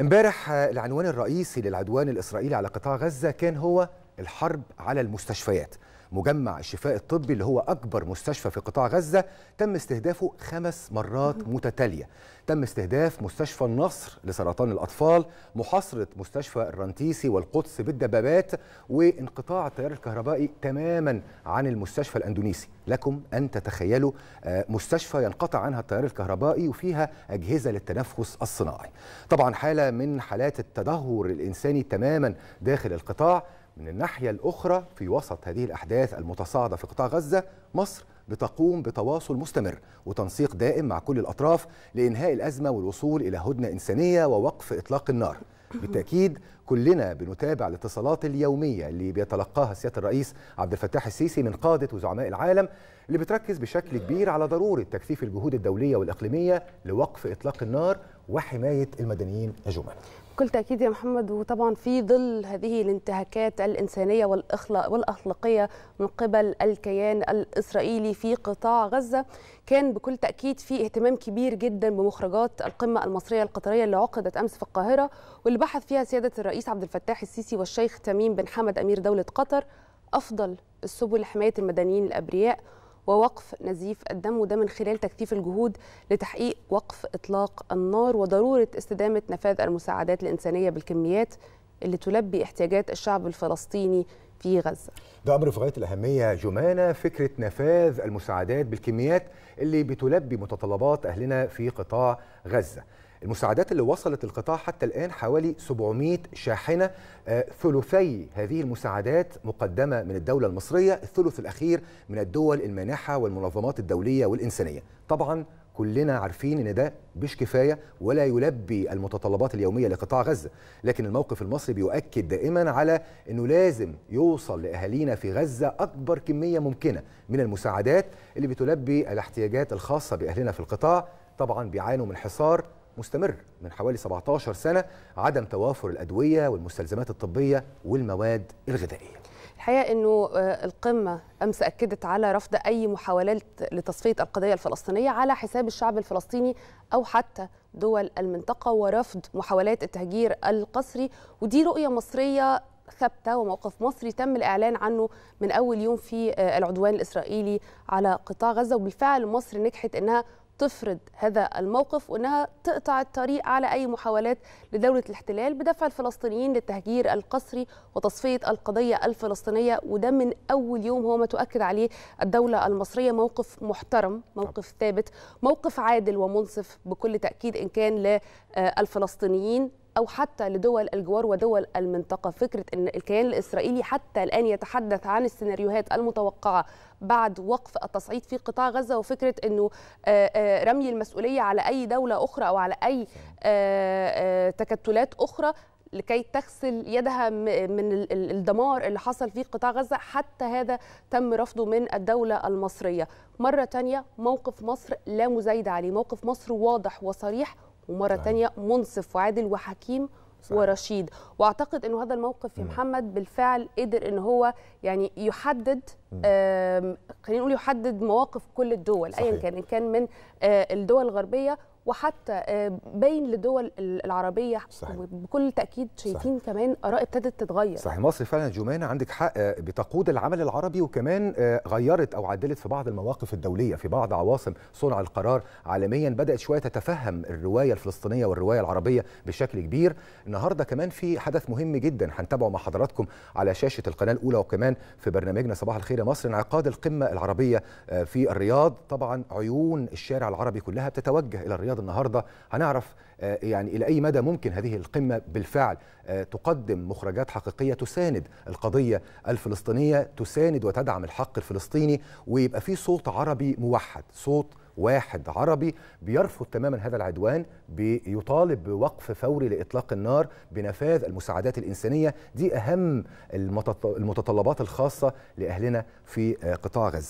امبارح العنوان الرئيسي للعدوان الإسرائيلي على قطاع غزة كان هو الحرب على المستشفيات مجمع الشفاء الطبي اللي هو أكبر مستشفى في قطاع غزة تم استهدافه خمس مرات متتالية تم استهداف مستشفى النصر لسرطان الأطفال محاصرة مستشفى الرنتيسي والقدس بالدبابات وانقطاع التيار الكهربائي تماما عن المستشفى الأندونيسي لكم أن تتخيلوا آه، مستشفى ينقطع عنها التيار الكهربائي وفيها أجهزة للتنفس الصناعي طبعا حالة من حالات التدهور الإنساني تماما داخل القطاع من الناحية الأخرى في وسط هذه الأحداث المتصاعدة في قطاع غزة مصر بتقوم بتواصل مستمر وتنسيق دائم مع كل الأطراف لإنهاء الأزمة والوصول إلى هدنة إنسانية ووقف إطلاق النار بالتأكيد كلنا بنتابع الاتصالات اليومية اللي بيتلقاها سيادة الرئيس عبد الفتاح السيسي من قادة وزعماء العالم اللي بتركز بشكل كبير على ضرورة تكثيف الجهود الدولية والإقليمية لوقف إطلاق النار وحماية المدنيين أجمالا بكل تأكيد يا محمد وطبعا في ظل هذه الانتهاكات الإنسانية والأخلاقية من قبل الكيان الإسرائيلي في قطاع غزة كان بكل تأكيد في اهتمام كبير جدا بمخرجات القمة المصرية القطرية اللي عقدت أمس في القاهرة واللي بحث فيها سيادة الرئيس عبد الفتاح السيسي والشيخ تميم بن حمد أمير دولة قطر أفضل السبل لحماية المدنيين الأبرياء ووقف نزيف الدم وده من خلال تكثيف الجهود لتحقيق وقف إطلاق النار وضرورة استدامة نفاذ المساعدات الإنسانية بالكميات اللي تلبي احتياجات الشعب الفلسطيني في غزة ده أمر في غاية الأهمية جمانة فكرة نفاذ المساعدات بالكميات اللي بتلبي متطلبات أهلنا في قطاع غزة المساعدات اللي وصلت القطاع حتى الآن حوالي 700 شاحنة آه، ثلثي هذه المساعدات مقدمة من الدولة المصرية الثلث الأخير من الدول المانحة والمنظمات الدولية والإنسانية طبعا كلنا عارفين ان ده مش كفايه ولا يلبي المتطلبات اليوميه لقطاع غزه، لكن الموقف المصري بيؤكد دائما على انه لازم يوصل لاهالينا في غزه اكبر كميه ممكنه من المساعدات اللي بتلبي الاحتياجات الخاصه باهلنا في القطاع، طبعا بيعانوا من حصار مستمر من حوالي 17 سنة عدم توافر الأدوية والمستلزمات الطبية والمواد الغذائية الحقيقه انه آه، القمه امس اكدت على رفض اي محاولات لتصفيه القضيه الفلسطينيه على حساب الشعب الفلسطيني او حتى دول المنطقه ورفض محاولات التهجير القسري ودي رؤيه مصريه ثابته وموقف مصري تم الاعلان عنه من اول يوم في آه، العدوان الاسرائيلي على قطاع غزه وبالفعل مصر نجحت انها تفرض هذا الموقف وانها تقطع الطريق على اي محاولات لدوله الاحتلال بدفع الفلسطينيين للتهجير القسري وتصفيه القضيه الفلسطينيه وده من اول يوم هو ما تؤكد عليه الدوله المصريه موقف محترم، موقف ثابت، موقف عادل ومنصف بكل تاكيد ان كان للفلسطينيين أو حتى لدول الجوار ودول المنطقة فكرة أن الكيان الإسرائيلي حتى الآن يتحدث عن السيناريوهات المتوقعة بعد وقف التصعيد في قطاع غزة وفكرة أنه آه، آه، رمي المسؤولية على أي دولة أخرى أو على أي آه، تكتلات أخرى لكي تغسل يدها من الدمار اللي حصل في قطاع غزة حتى هذا تم رفضه من الدولة المصرية مرة تانية موقف مصر لا مزايده عليه موقف مصر واضح وصريح ومره تانية منصف وعادل وحكيم صحيح. ورشيد واعتقد انه هذا الموقف في محمد بالفعل قدر ان هو يعني يحدد خلينا نقول يحدد مواقف كل الدول ايا كان ان كان من آه، الدول الغربيه وحتى آه، باين للدول العربيه صحيح. وبكل تاكيد شايفين صحيح. كمان اراء ابتدت تتغير صحيح مصر فعلا جمانه عندك حق آه، بتقود العمل العربي وكمان آه، غيرت او عدلت في بعض المواقف الدوليه في بعض عواصم صنع القرار عالميا بدات شويه تتفهم الروايه الفلسطينيه والروايه العربيه بشكل كبير النهارده كمان في حدث مهم جدا هنتابعه مع حضراتكم على شاشه القناه الاولى وكمان في برنامجنا صباح الخير يا مصر انعقاد القمه العربيه في الرياض طبعا عيون الشارع العربي كلها بتتوجه الى الرياض الرياض النهارده هنعرف آه، يعني الى اي مدى ممكن هذه القمه بالفعل آه، تقدم مخرجات حقيقيه تساند القضيه الفلسطينيه تساند وتدعم الحق الفلسطيني ويبقى في صوت عربي موحد صوت واحد عربي بيرفض تماما هذا العدوان بيطالب بوقف فوري لاطلاق النار بنفاذ المساعدات الانسانيه دي اهم المتطلبات الخاصه لاهلنا في آه، قطاع غزه